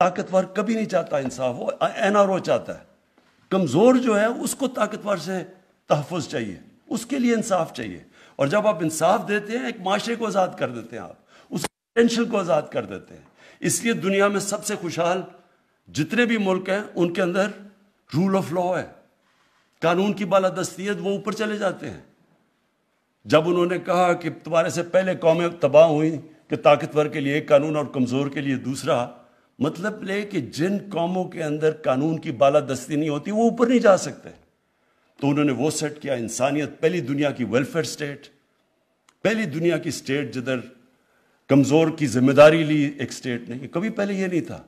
ताकतवर कभी नहीं चाहता इंसाफ वो एन आर ओ चाहता है कमज़ोर जो है उसको ताकतवर से तहफ़ चाहिए उसके लिए इंसाफ चाहिए और जब आप इंसाफ देते हैं एक माशरे को आज़ाद कर देते हैं आप उस पोटेंशियल को आज़ाद कर देते हैं इसलिए दुनिया में सबसे खुशहाल जितने भी मुल्क हैं उनके अंदर रूल ऑफ लॉ है कानून की बालादस्ती है तो वो ऊपर चले जाते हैं जब उन्होंने कहा कि तुम्हारे से पहले कौमें तबाह हुई कि ताकतवर के लिए एक कानून और कमज़ोर के लिए दूसरा मतलब ले कि जिन कौमों के अंदर कानून की बालादस्ती नहीं होती वो ऊपर नहीं जा सकते तो उन्होंने वो सेट किया इंसानियत पहली दुनिया की वेलफेयर स्टेट पहली दुनिया की स्टेट जिधर कमज़ोर की जिम्मेदारी ली एक स्टेट ने कभी पहले ये नहीं था